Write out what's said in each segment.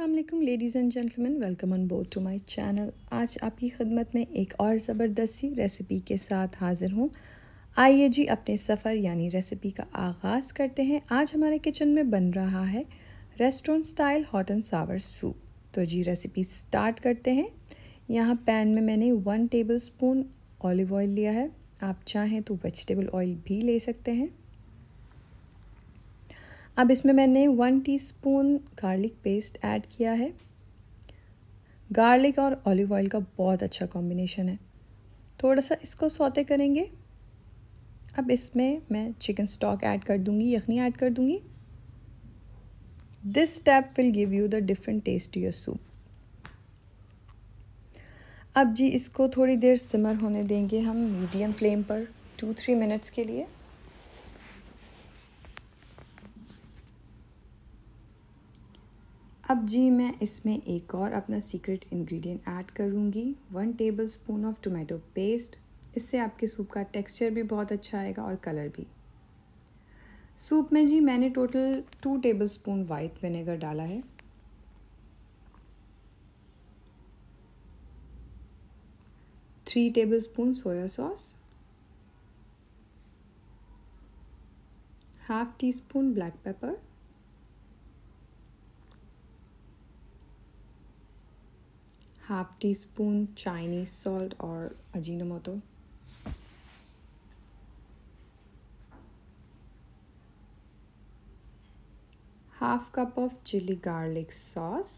Aslam ladies and gentleman welcome on board to my channel आज आपकी खदमत में एक और ज़बरदस्ती रेसिपी के साथ हाज़िर हूँ आइए जी अपने सफ़र यानी रेसिपी का आगाज़ करते हैं आज हमारे किचन में बन रहा है restaurant style hot and sour soup तो जी रेसिपी स्टार्ट करते हैं यहाँ पैन में मैंने one tablespoon olive oil लिया है आप चाहें तो वेजिटेबल ऑयल भी ले सकते हैं अब इसमें मैंने one teaspoon garlic paste add किया है गार्लिक और ऑलिव ऑयल का बहुत अच्छा कॉम्बिनेशन है थोड़ा सा इसको सौते करेंगे अब इसमें मैं चिकन स्टॉक ऐड कर दूंगी यखनी ऐड कर दूंगी this step will give you the different taste to your soup अब जी इसको थोड़ी देर सिमर होने देंगे हम मीडियम फ्लेम पर टू थ्री मिनट्स के लिए अब जी मैं इसमें एक और अपना सीक्रेट इंग्रेडिएंट ऐड करूँगी one tablespoon of tomato paste इससे आपके सूप का टेक्सचर भी बहुत अच्छा आएगा और कलर भी सूप में जी मैंने total two tablespoon white vinegar डाला है three tablespoon soya sauce half teaspoon black pepper half teaspoon Chinese salt और Ajino Ajinomoto half cup of chilli garlic sauce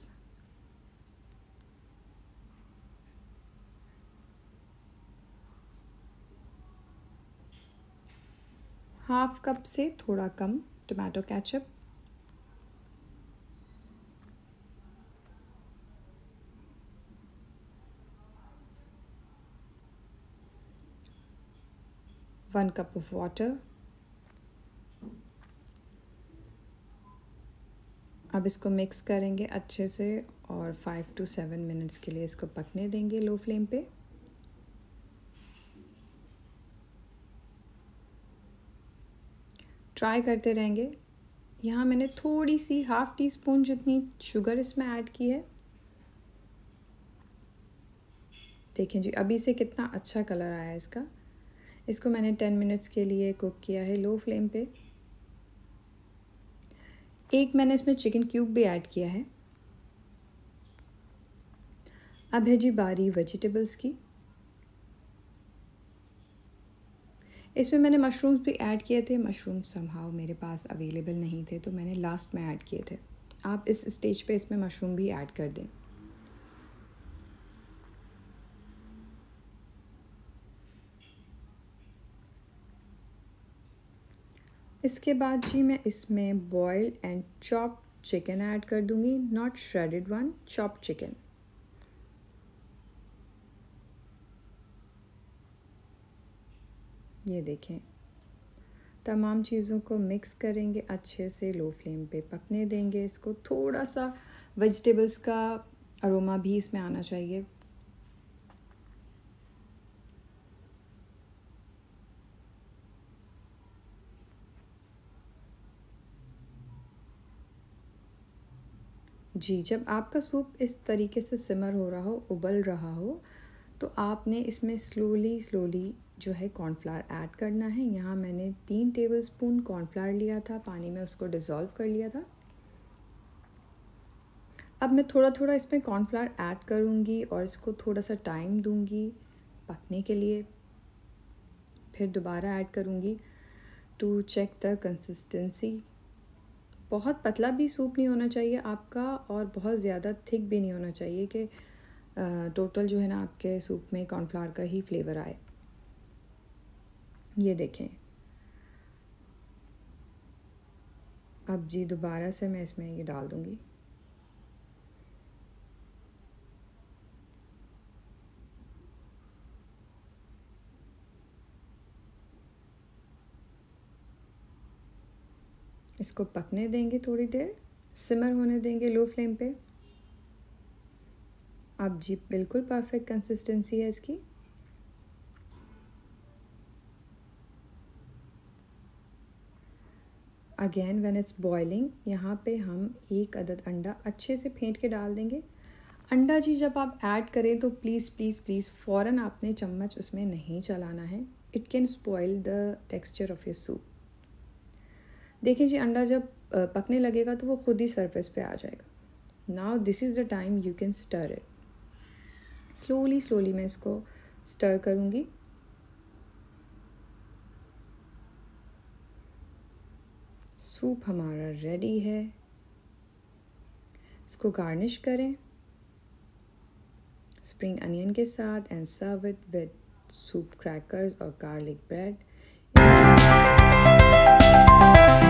half cup से थोड़ा कम tomato ketchup one cup of water अब इसको mix करेंगे अच्छे से और फाइव टू सेवन मिनट्स के लिए इसको पकने देंगे लो फ्लेम पे ट्राई करते रहेंगे यहाँ मैंने थोड़ी सी हाफ टी स्पून जितनी शुगर इसमें ऐड की है देखें जी अभी से कितना अच्छा कलर आया है इसका इसको मैंने टेन मिनट्स के लिए कुक किया है लो फ्लेम पे एक मैंने इसमें चिकन क्यूब भी ऐड किया है अब है जी बारी वेजिटेबल्स की इसमें मैंने मशरूम्स भी ऐड किए थे मशरूम संभाव मेरे पास अवेलेबल नहीं थे तो मैंने लास्ट में ऐड किए थे आप इस स्टेज पे इसमें मशरूम भी ऐड कर दें इसके बाद जी मैं इसमें boil and chop chicken add कर दूंगी not shredded one chop chicken ये देखें तमाम चीज़ों को मिक्स करेंगे अच्छे से लो फ्लेम पे पकने देंगे इसको थोड़ा सा वेजिटेबल्स का अरोमा भी इसमें आना चाहिए जी जब आपका सूप इस तरीके से सिमर हो रहा हो उबल रहा हो तो आपने इसमें स्लोली स्लोली जो है कॉर्नफ्लावर ऐड करना है यहाँ मैंने तीन टेबल स्पून कॉर्नफ्लावर लिया था पानी में उसको डिज़ोल्व कर लिया था अब मैं थोड़ा थोड़ा इसमें कॉर्नफ्लावर ऐड करूँगी और इसको थोड़ा सा टाइम दूँगी पकने के लिए फिर दोबारा ऐड करूँगी टू चेक द कंसिस्टेंसी बहुत पतला भी सूप नहीं होना चाहिए आपका और बहुत ज़्यादा थिक भी नहीं होना चाहिए कि टोटल जो है ना आपके सूप में कॉर्नफ्लावर का ही फ्लेवर आए ये देखें अब जी दोबारा से मैं इसमें ये डाल दूँगी इसको पकने देंगे थोड़ी देर सिमर होने देंगे लो फ्लेम पे आप जी बिल्कुल परफेक्ट कंसिस्टेंसी है इसकी अगेन व्हेन इट्स बॉइलिंग यहाँ पे हम एक अदद अंडा अच्छे से फेंट के डाल देंगे अंडा जी जब आप ऐड करें तो प्लीज़ प्लीज़ प्लीज़ फ़ौरन आपने चम्मच उसमें नहीं चलाना है it can spoil the texture of your soup देखिए जी अंडा जब पकने लगेगा तो वो खुद ही सरफेस पे आ जाएगा now this is the time you can stir it slowly slowly मैं इसको स्टर करूँगी सूप हमारा रेडी है इसको गार्निश करें स्प्रिंग अनियन के साथ and serve it with soup crackers और गार्लिक ब्रेड